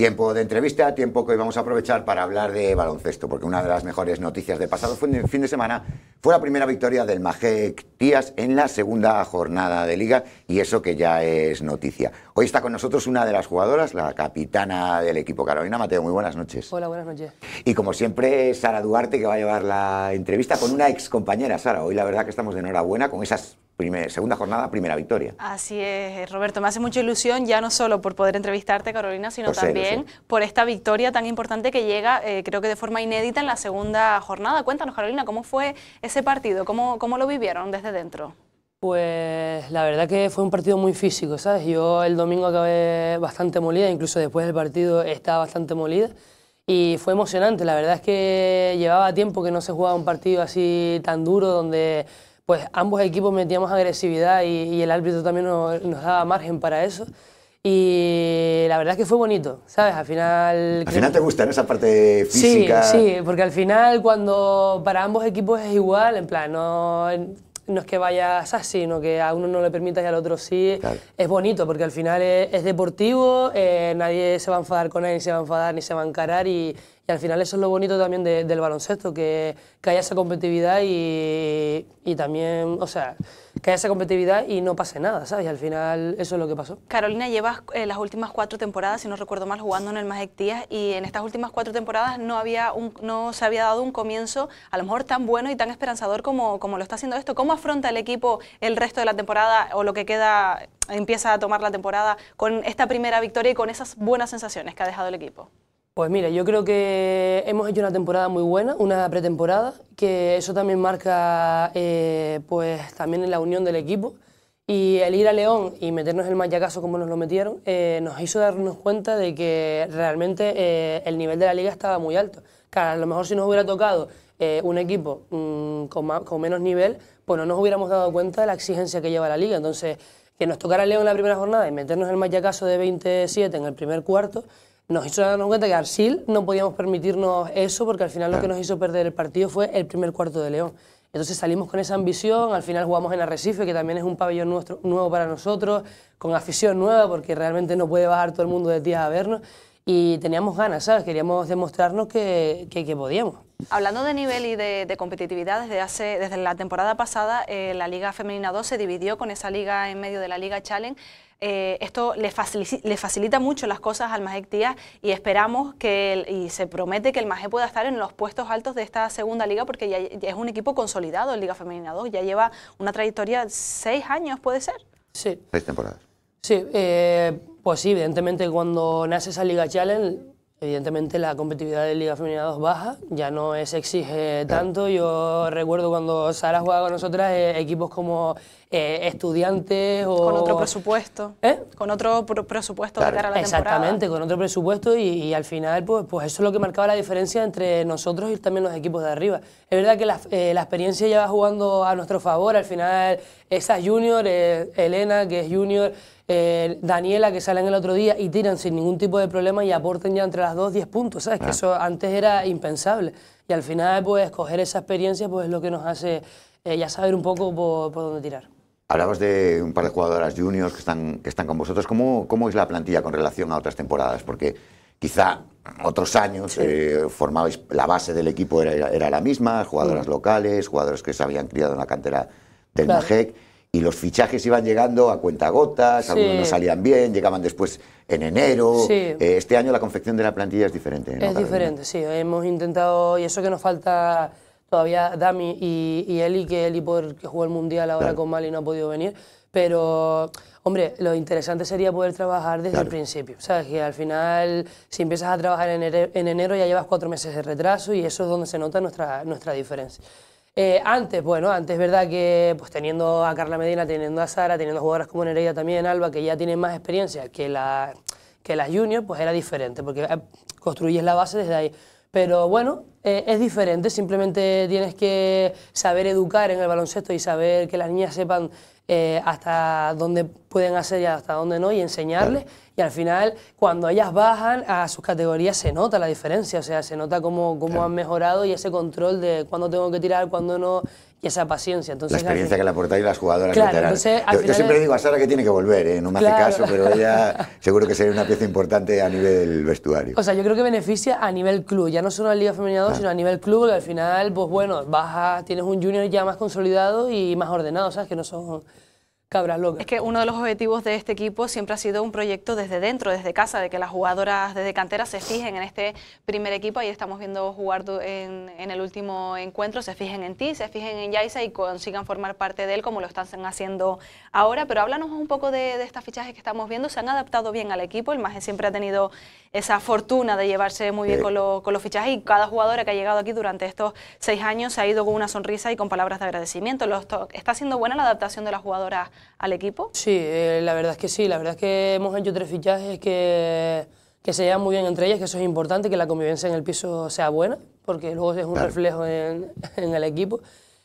Tiempo de entrevista, tiempo que hoy vamos a aprovechar para hablar de baloncesto, porque una de las mejores noticias del pasado fin de semana fue la primera victoria del Majek Tías en la segunda jornada de liga, y eso que ya es noticia. Hoy está con nosotros una de las jugadoras, la capitana del equipo, Carolina Mateo. Muy buenas noches. Hola, buenas noches. Y como siempre, Sara Duarte, que va a llevar la entrevista con una ex compañera, Sara. Hoy la verdad que estamos de enhorabuena con esas segunda jornada, primera victoria. Así es, eh, Roberto. Me hace mucha ilusión ya no solo por poder entrevistarte, Carolina, sino también por esta victoria tan importante que llega, eh, creo que de forma inédita, en la segunda jornada. Cuéntanos, Carolina, ¿cómo fue ese partido? cómo lo vivieron desde dentro? Pues la verdad que fue un partido muy físico, ¿sabes? Yo el domingo acabé bastante molida, incluso después del partido estaba bastante molida y fue emocionante. La verdad es que llevaba tiempo que no se jugaba un partido así tan duro donde pues ambos equipos metíamos agresividad y, el árbitro también nos, daba margen para eso. Y la verdad es que fue bonito, ¿sabes? Al final... Al final te gusta esa parte física. Sí, sí, porque al final cuando para ambos equipos es igual, en plan, no no es que vayas así, sino que a uno no le permitas y al otro sí. Es bonito porque al final es, deportivo, eh, nadie se va a enfadar con él, ni se va a enfadar, ni se va a encarar y, y al final eso es lo bonito también del baloncesto, que, que, haya esa competitividad y, y, también, o sea, que haya esa competitividad y no pase nada, ¿sabes? Y al final eso es lo que pasó. Carolina, llevas eh, las últimas cuatro temporadas, si no recuerdo mal, jugando en el Tías y en estas últimas cuatro temporadas no, había no se había dado un comienzo a lo mejor tan bueno y tan esperanzador como, como lo está haciendo esto. ¿Cómo afronta el equipo el resto de la temporada o lo que queda, empieza a tomar la temporada con esta primera victoria y con esas buenas sensaciones que ha dejado el equipo? Pues mira, yo creo que hemos hecho una temporada muy buena, una pretemporada, que eso también marca eh, pues también en la unión del equipo. Y el ir a León y meternos el mayacazo como nos lo metieron, eh, nos hizo darnos cuenta de que realmente eh, el nivel de la liga estaba muy alto. Claro, a lo mejor si nos hubiera tocado un equipo mm, con, con, menos nivel, pues no nos hubiéramos dado cuenta de la exigencia que lleva la liga. Entonces, que nos tocara León en la primera jornada y meternos el mayacazo de 27 en el primer cuarto, nos hizo darnos cuenta que no podíamos permitirnos eso porque al final lo que nos hizo perder el partido fue el primer cuarto de León. Entonces salimos con esa ambición, al final jugamos en Arrecife, que también es un pabellón nuestro, nuevo para nosotros, con afición nueva, porque realmente no puede bajar todo el mundo de días a vernos y teníamos ganas, ¿sabes? Queríamos demostrarnos que, que, podíamos. Hablando de nivel y de, competitividad, desde, hace, desde la temporada pasada eh, la Liga Femenina 2 se dividió con esa liga en medio de la Liga Challenge. Eh, esto le, le, facilita mucho las cosas al Majek y esperamos que, y se promete que el Majek pueda estar en los puestos altos de esta segunda liga porque ya, es un equipo consolidado la Liga Femenina 2, ya lleva una trayectoria de seis años, ¿puede ser? Sí. Seis temporadas. Sí, eh, pues sí, evidentemente cuando nace esa Liga Challenge, evidentemente la competitividad de Liga Femenina 2 baja, ya no se exige tanto. Yo recuerdo cuando Sara jugaba con nosotras, eh, equipos como eh, estudiantes o... Con otro presupuesto. ¿Eh? Con otro presupuesto Exactamente, con otro presupuesto y, al final pues, pues eso es lo que marcaba la diferencia entre nosotros y también los equipos de arriba. Es verdad que la, eh, experiencia ya va jugando a nuestro favor, al final esa junior, Elena que es junior... Eh, Daniela que salen el otro día y tiran sin ningún tipo de problema y aporten ya entre las dos 10 puntos, ¿sabes? Que eso antes era impensable. Y al final, pues, coger esa experiencia pues, es lo que nos hace eh, ya saber un poco por, por dónde tirar. Hablabas de un par de jugadoras juniors que están, que están con vosotros. ¿Cómo, ¿Cómo es la plantilla con relación a otras temporadas? Porque quizá otros años eh, formabais, la base del equipo era, la misma, jugadoras mm. locales, jugadores que se habían criado en la cantera del claro y los fichajes iban llegando a cuentagotas, gotas, algunos no salían bien, llegaban después en enero. Eh, este año la confección de la plantilla es diferente. es diferente, sí. Hemos intentado, y eso que nos falta todavía Dami y, y Eli, que Eli porque jugó el Mundial ahora con Mali no ha podido venir. Pero, hombre, lo interesante sería poder trabajar desde el principio. Sabes que al final, si empiezas a trabajar en enero, ya llevas cuatro meses de retraso y eso es donde se nota nuestra, nuestra diferencia. Eh, antes, bueno, antes es verdad que pues, teniendo a Carla Medina, teniendo a Sara, teniendo jugadoras como Nereida también, Alba, que ya tienen más experiencia que, la, que las juniors, pues era diferente, porque eh, construyes la base desde ahí. Pero bueno, eh, es diferente, simplemente tienes que saber educar en el baloncesto y saber que las niñas sepan eh, hasta dónde pueden hacer y hasta dónde no, y enseñarles. Y al final, cuando ellas bajan a sus categorías, se nota la diferencia, o sea, se nota cómo, cómo han mejorado y ese control de cuándo tengo que tirar, cuándo no, y esa paciencia. Entonces, la experiencia que le aportáis las jugadoras yo, siempre digo a Sara que tiene que volver, ¿eh? no me hace caso, pero ella seguro que sería una pieza importante a nivel del vestuario. O sea, yo creo que beneficia a nivel club, ya no solo al Liga Femenina 2, ah. sino a nivel club, que al final, pues bueno, bajas, tienes un junior ya más consolidado y más ordenado, ¿sabes? Que no son es que uno de los objetivos de este equipo siempre ha sido un proyecto desde dentro, desde casa, de que las jugadoras desde cantera se fijen en este primer equipo. Ahí estamos viendo jugar en, el último encuentro, se fijen en ti, se fijen en Yaisa y consigan formar parte de él como lo están haciendo ahora. Pero háblanos un poco de, estos estas fichajes que estamos viendo. Se han adaptado bien al equipo. El MAGE siempre ha tenido esa fortuna de llevarse muy bien con, los fichajes y cada jugadora que ha llegado aquí durante estos seis años se ha ido con una sonrisa y con palabras de agradecimiento. está siendo buena la adaptación de las jugadoras al equipo? Sí, eh, la verdad es que sí, la verdad es que hemos hecho tres fichajes que, que se llevan muy bien entre ellas, que eso es importante, que la convivencia en el piso sea buena, porque luego es un reflejo en, el equipo.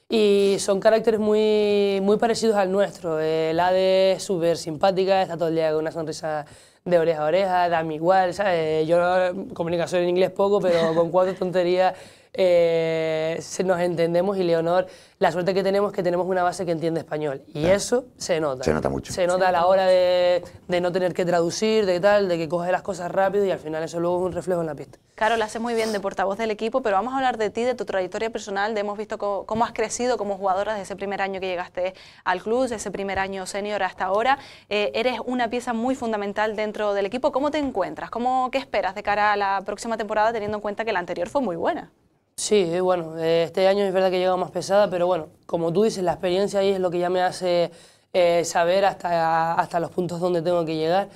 Y son caracteres muy, muy parecidos al nuestro. Eh, el la de es súper simpática, está todo el día con una sonrisa de oreja a oreja, da mi igual, Yo eh, comunicación en inglés poco, pero con cuatro tonterías eh, nos entendemos y Leonor, la suerte que tenemos es que tenemos una base que entiende español. Y eso se nota. Se nota mucho. Se nota a la hora de, de, no tener que traducir, de tal, de que coge las cosas rápido y al final eso luego es un reflejo en la pista. Carol, haces muy bien de portavoz del equipo, pero vamos a hablar de ti, de tu trayectoria personal, de hemos visto cómo, has crecido como jugadora desde ese primer año que llegaste al club, desde ese primer año senior hasta ahora. Eh, eres una pieza muy fundamental dentro del equipo. ¿Cómo te encuentras? ¿Cómo, ¿Qué esperas de cara a la próxima temporada teniendo en cuenta que la anterior fue muy buena? Sí, eh, bueno, eh, este año es verdad que llegado más pesada, pero bueno, como tú dices, la experiencia ahí es lo que ya me hace eh, saber hasta, hasta los puntos donde tengo que llegar.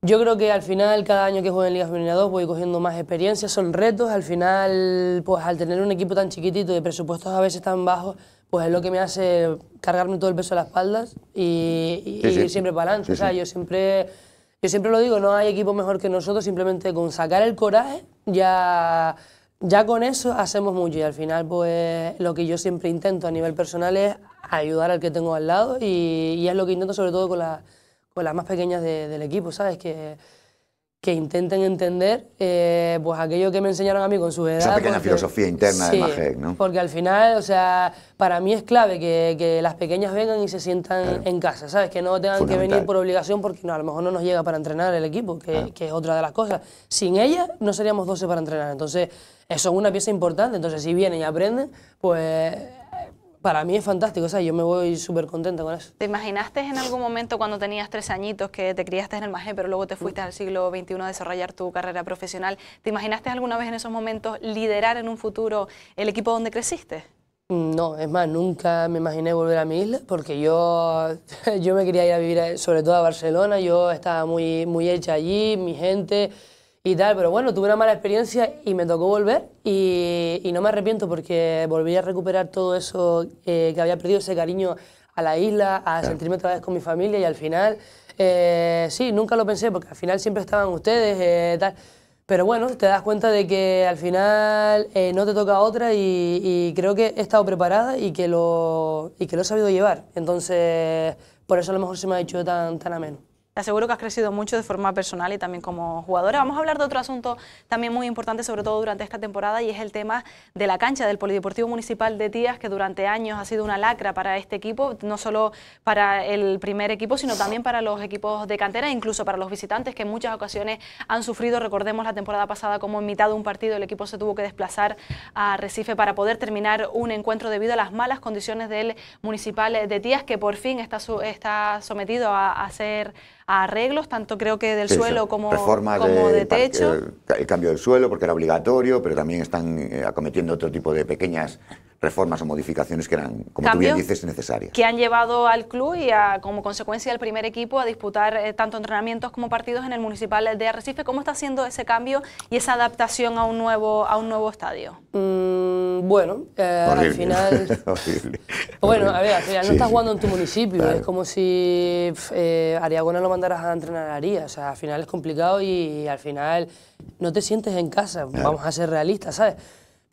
Yo creo que al final, cada año que juego en Liga Femenina 2, voy cogiendo más experiencia, son retos. Al final, pues al tener un equipo tan chiquitito y presupuestos a veces tan bajos, pues es lo que me hace cargarme todo el peso a las espaldas y, y, siempre para adelante. o sea, yo siempre, yo siempre lo digo, no hay equipo mejor que nosotros, simplemente con sacar el coraje ya ya con eso hacemos mucho y al final pues lo que yo siempre intento a nivel personal es ayudar al que tengo al lado y, es lo que intento sobre todo con, con las más pequeñas del equipo, ¿sabes? Que, que intenten entender eh, pues aquello que me enseñaron a mí con su edad. Esa pequeña filosofía interna de Porque al final, o sea, para mí es clave que, las pequeñas vengan y se sientan en casa, ¿sabes? Que no tengan que venir por obligación porque no, a lo mejor no nos llega para entrenar el equipo, que, que es otra de las cosas. Sin ellas no seríamos 12 para entrenar, entonces eso es una pieza importante, entonces si vienen y aprenden, pues para mí es fantástico, o sea, yo me voy súper contenta con eso. ¿Te imaginaste en algún momento cuando tenías tres añitos que te criaste en el Magé, pero luego te fuiste al siglo XXI a desarrollar tu carrera profesional? ¿Te imaginaste alguna vez en esos momentos liderar en un futuro el equipo donde creciste? Mm, no, es más, nunca me imaginé volver a mi isla porque yo, yo me quería ir a vivir sobre todo a Barcelona, yo estaba muy, muy hecha allí, mi gente, y tal, pero bueno, tuve una mala experiencia y me tocó volver y, no me arrepiento porque volví a recuperar todo eso eh, que había perdido, ese cariño a la isla, a sentirme otra vez con mi familia y al final, eh, sí, nunca lo pensé porque al final siempre estaban ustedes, eh, tal. Pero bueno, te das cuenta de que al final eh, no te toca otra y, creo que he estado preparada y que, lo, que lo he sabido llevar. Entonces, por eso a lo mejor se me ha hecho tan, tan ameno. Te aseguro que has crecido mucho de forma personal y también como jugadora. Vamos a hablar de otro asunto también muy importante, sobre todo durante esta temporada, y es el tema de la cancha del Polideportivo Municipal de Tías, que durante años ha sido una lacra para este equipo, no solo para el primer equipo, sino también para los equipos de cantera, e incluso para los visitantes que en muchas ocasiones han sufrido. Recordemos la temporada pasada como en mitad de un partido el equipo se tuvo que desplazar a Recife para poder terminar un encuentro debido a las malas condiciones del Municipal de Tías, que por fin está, está sometido a, a ser a arreglos, tanto creo que del suelo como, como de, techo. El, el, cambio del suelo, porque era obligatorio, pero también están eh, acometiendo otro tipo de pequeñas reformas o modificaciones que eran, como tú bien dices, necesarias. Que han llevado al club y como consecuencia al primer equipo a disputar eh, tanto entrenamientos como partidos en el Municipal de Arrecife. ¿Cómo está haciendo ese cambio y esa adaptación a un nuevo, a un nuevo estadio? Mm, bueno, eh, al final... Bueno, a ver, no estás jugando en tu municipio, es como si eh, Ariagona lo mandaras a entrenar a o sea, al final es complicado y al final no te sientes en casa, vamos a ser realistas, ¿sabes?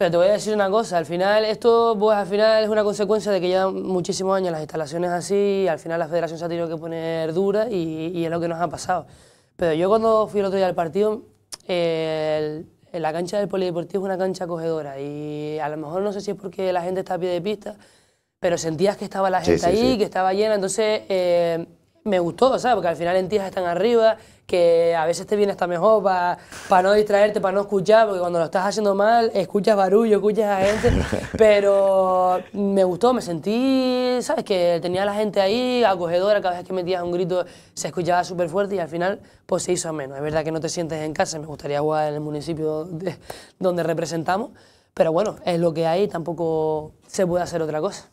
Pero te voy a decir una cosa, al final esto pues al final es una consecuencia de que llevan muchísimos años las instalaciones así, y al final la federación se ha tenido que poner dura y, es lo que nos ha pasado. Pero yo cuando fui el otro día al partido, la cancha del polideportivo es una cancha acogedora y a lo mejor no sé si es porque la gente está a pie de pista, pero sentías que estaba la gente ahí, que estaba llena, entonces... Eh, me gustó, ¿sabes? Porque al final en tías están arriba, que a veces te viene hasta mejor para no distraerte, para no escuchar, porque cuando lo estás haciendo mal, escuchas barullo, escuchas a gente, pero me gustó, me sentí, ¿sabes? Que tenía la gente ahí, acogedora, cada vez que metías un grito se escuchaba súper fuerte y al final pues se hizo a menos. Es verdad que no te sientes en casa, me gustaría jugar en el municipio de, donde representamos, pero bueno, es lo que hay, tampoco se puede hacer otra cosa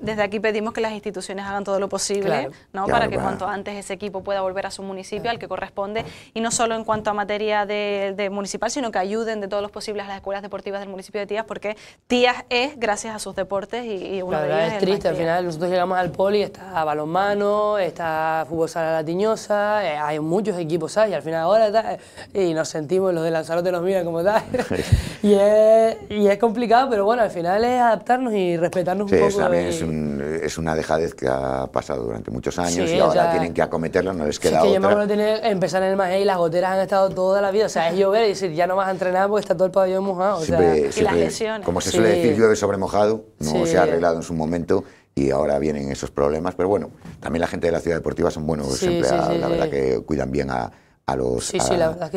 desde aquí pedimos que las instituciones hagan todo lo posible ¿no? para que cuanto antes ese equipo pueda volver a su municipio, ah. al que corresponde, y no solo en cuanto a materia de, municipal, sino que ayuden de todos los posibles a las escuelas deportivas del municipio de Tías, porque Tías es gracias a sus deportes y, y de es, triste, al final nosotros llegamos al poli, está balonmano, está fútbol sala latiñosa, eh, hay muchos equipos, Y al final ahora eh, y nos sentimos, los de Lanzarote nos miran como tal, y, es, complicado, pero bueno, al final es adaptarnos y respetarnos un poco es, una dejadez que ha pasado durante muchos años y ahora tienen que acometerla, no les queda otra. empezar en el y las goteras han estado toda la vida, o sea, es llover y decir, ya no vas a entrenar porque está todo el pabellón mojado. y Como se suele decir, llueve sobre mojado, no se ha arreglado en su momento y ahora vienen esos problemas, pero bueno, también la gente de la ciudad deportiva son buenos la verdad que cuidan bien a los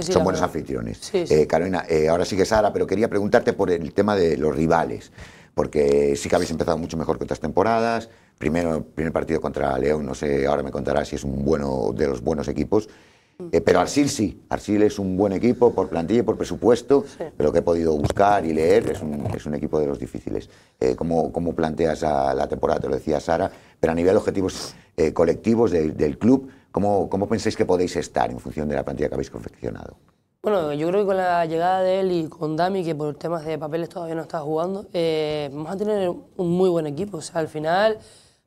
son buenos anfitriones. Carolina, ahora sí que Sara, pero quería preguntarte por el tema de los rivales porque sí que habéis empezado mucho mejor que otras temporadas. Primero, primer partido contra León, no sé, ahora me contarás si es un bueno de los buenos equipos. Eh, pero Arsil sí, Arsil es un buen equipo por plantilla, y por presupuesto, sí. pero que he podido buscar y leer, es un, equipo de los difíciles. Eh, ¿cómo, planteas la temporada? Te lo decía Sara, pero a nivel objetivos eh, colectivos del club, ¿cómo, ¿cómo pensáis que podéis estar en función de la plantilla que habéis confeccionado? Bueno, yo creo que con la llegada de él y con Dami, que por temas de papeles todavía no está jugando, eh, vamos a tener un muy buen equipo. O sea, al final,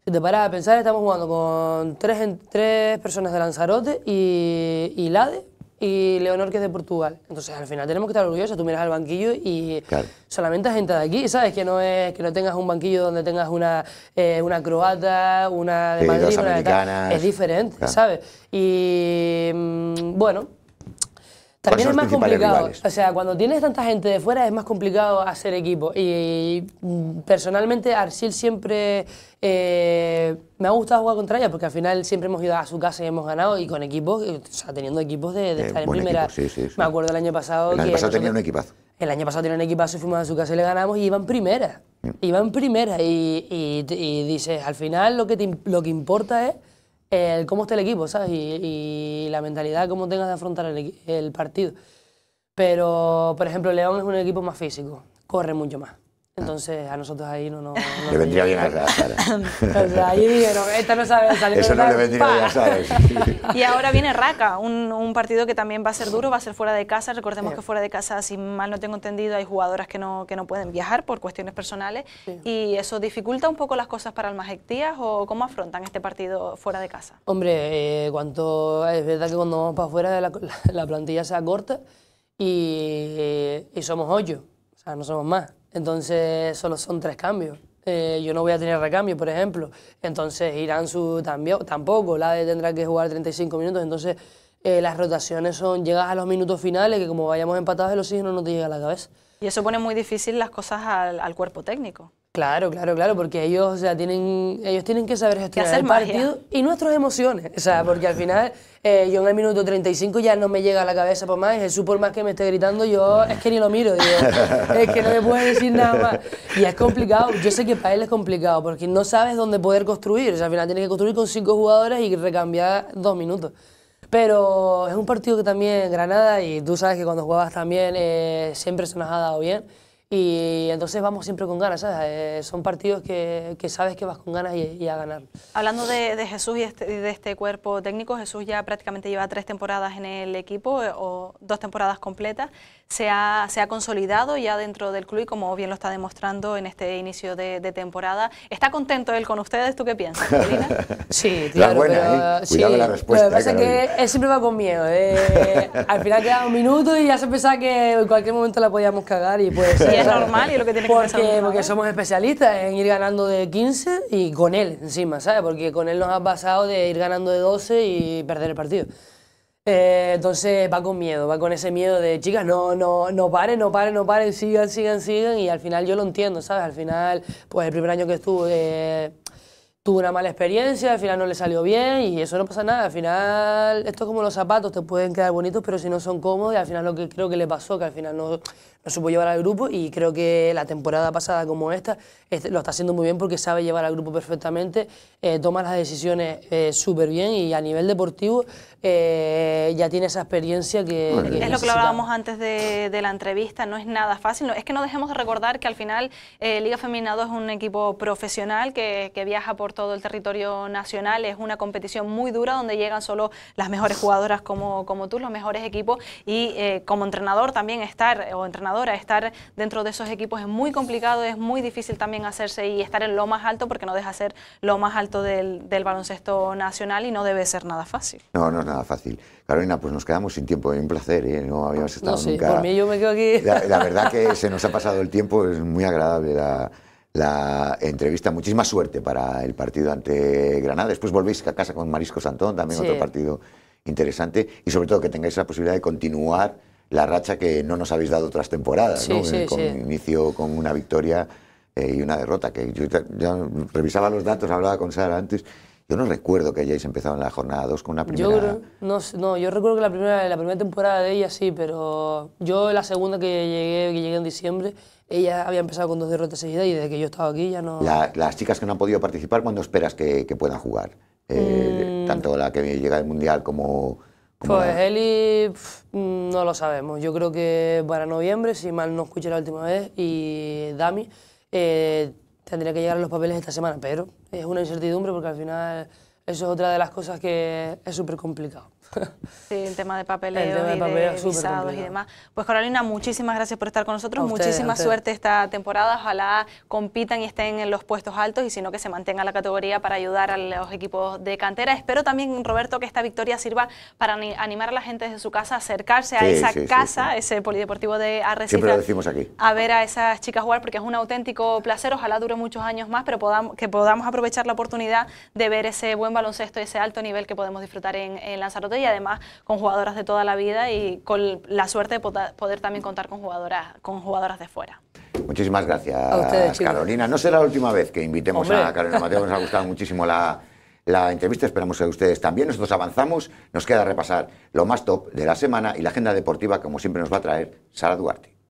si te paras a pensar, estamos jugando con tres, tres personas de Lanzarote y, y Lade, y Leonor, que es de Portugal. Entonces, al final tenemos que estar orgullosos. Tú miras al banquillo y solamente gente de aquí, ¿sabes? Que no es que no tengas un banquillo donde tengas una, eh, una croata, una de una de Es diferente, ¿sabes? Y mm, bueno también es más complicado. O sea, cuando tienes tanta gente de fuera es más complicado hacer equipo. Y, mm, personalmente Arsil siempre eh, me ha gustado jugar contra ella porque al final siempre hemos ido a su casa y hemos ganado y con equipos, eh, o sea, teniendo equipos de, eh, estar en primera. Me acuerdo el año pasado. El año pasado tenía un equipazo. El año pasado tenía un equipazo y fuimos a su casa y le ganamos y iban primera. Mm. Iban primera y, y, dices, al final lo que, lo que importa es cómo está el equipo, ¿sabes? Y, la mentalidad, cómo tengas de afrontar el, el partido. Pero, por ejemplo, León es un equipo más físico, corre mucho más. Entonces a nosotros ahí no nos... No le vendría bien a o sea, ahí dijeron, no sabe salir. Eso no le vendría bien a y ahora viene Raca, un, partido que también va a ser duro, va a ser fuera de casa. Recordemos que fuera de casa, si mal no tengo entendido, hay jugadoras que no, que no pueden viajar por cuestiones personales. ¿Y eso dificulta un poco las cosas para Almagectías o cómo afrontan este partido fuera de casa? Hombre, eh, es verdad que cuando vamos para afuera la, plantilla se acorta eh, y, somos hoyos no somos más. Entonces, solo son tres cambios. Eh, yo no voy a tener recambio, por ejemplo. Entonces, su también, tampoco. La de tendrá que jugar 35 minutos. Entonces, eh, las rotaciones son, llegas a los minutos finales, que como vayamos empatados, los oxígeno no te llega a la cabeza. Y eso pone muy difícil las cosas al, al cuerpo técnico. Claro, claro, claro, porque ellos, o sea, tienen, ellos tienen que saber gestionar el partido y nuestras emociones. O sea, porque al final, eh, yo en el minuto 35 ya no me llega a la cabeza por más, Jesús por más que me esté gritando, yo es que ni lo miro, es que no me puede decir nada más. Y es complicado, yo sé que para él es complicado, porque no sabes dónde poder construir. al final tienes que construir con cinco jugadores y recambiar dos minutos. Pero es un partido que también Granada, y tú sabes que cuando jugabas también eh, siempre se nos ha dado bien y entonces vamos siempre con ganas, eh, son partidos que, que, sabes que vas con ganas y, a ganar. Hablando de, Jesús y este, de este cuerpo técnico, Jesús ya prácticamente lleva tres temporadas en el equipo eh, o dos temporadas completas, se ha, se ha consolidado ya dentro del club y como bien lo está demostrando en este inicio de, temporada. ¿Está contento él con ustedes? ¿Tú qué piensas, sí, claro, la pero, ¿eh? la respuesta. que es él siempre va con miedo. al final queda un minuto y ya se pensaba que en cualquier momento la podíamos cagar y puede ser es normal y lo que que porque, Porque somos especialistas en ir ganando de 15 y con él encima, ¿sabes? Porque con él nos ha pasado de ir ganando de 12 y perder el partido. Eh, entonces va con miedo, va con ese miedo de chicas, no, no, no paren, no paren, no paren, sigan, sigan, sigan. Y al final yo lo entiendo, ¿sabes? Al final, pues el primer año que estuve eh, tuve una mala experiencia, al final no le salió bien y eso no pasa nada. Al final, esto es como los zapatos, te pueden quedar bonitos, pero si no son cómodos, y al final lo que creo que le pasó, que al final no, lo supo llevar al grupo y creo que la temporada pasada como esta este, lo está haciendo muy bien porque sabe llevar al grupo perfectamente, eh, toma las decisiones eh, súper bien y a nivel deportivo eh, ya tiene esa experiencia que... es lo que hablábamos antes de, la entrevista, no es nada fácil, es que no dejemos de recordar que al final eh, Liga Femenina 2 es un equipo profesional que, viaja por todo el territorio nacional, es una competición muy dura donde llegan solo las mejores jugadoras como, como tú, los mejores equipos y eh, como entrenador también estar, o entrenadora, estar dentro de esos equipos es muy complicado, es muy difícil también hacerse y estar en lo más alto porque no deja ser lo más alto del, del baloncesto nacional y no debe ser nada fácil. No, no, no fácil. Carolina, pues nos quedamos sin tiempo, un placer, ¿eh? no habíamos estado nunca. La, verdad que se nos ha pasado el tiempo, es muy agradable la, entrevista. Muchísima suerte para el partido ante Granada. Después volvéis a casa con Marisco Santón, también otro partido interesante, y sobre todo que tengáis la posibilidad de continuar la racha que no nos habéis dado otras temporadas, con inicio con una victoria eh, y una derrota, que yo, revisaba los datos, hablaba con Sara antes, yo no recuerdo que hayáis empezado en la jornada 2 con una primera... Yo no, no, yo recuerdo que la primera, la primera temporada de ella sí, pero yo la segunda que llegué, que llegué en diciembre, ella había empezado con dos derrotas seguidas y desde que yo estaba aquí ya no... las chicas que no han podido participar, ¿cuándo esperas que, puedan jugar? Eh, mm. Tanto la que llega al Mundial como... pues Eli, no lo sabemos. Yo creo que para noviembre, si mal no escuché la última vez, y Dami... Eh, tendría que llegar a los papeles esta semana, pero es una incertidumbre porque al final eso es otra de las cosas que es súper complicado. Sí, el tema de papeleo, tema y de visados y demás. Pues Carolina, muchísimas gracias por estar con nosotros, muchísima suerte esta temporada, ojalá compitan y estén en los puestos altos y si no que se mantenga la categoría para ayudar a los equipos de cantera. Espero también, Roberto, que esta victoria sirva para animar a la gente desde su casa a acercarse a esa casa, ese polideportivo de Arrecife. Siempre lo decimos aquí. A ver a esas chicas jugar porque es un auténtico placer, ojalá dure muchos años más, pero podamos, que podamos aprovechar la oportunidad de ver ese buen baloncesto, ese alto nivel que podemos disfrutar en, en Lanzarote y además con jugadoras de toda la vida y con la suerte de poder también contar con jugadoras, con jugadoras de fuera. Muchísimas gracias, a Carolina. No será la última vez que invitemos a Carolina Mateo, nos ha gustado muchísimo la, la entrevista. Esperamos que ustedes también. Nosotros avanzamos. Nos queda repasar lo más top de la semana y la agenda deportiva, como siempre nos va a traer Sara Duarte.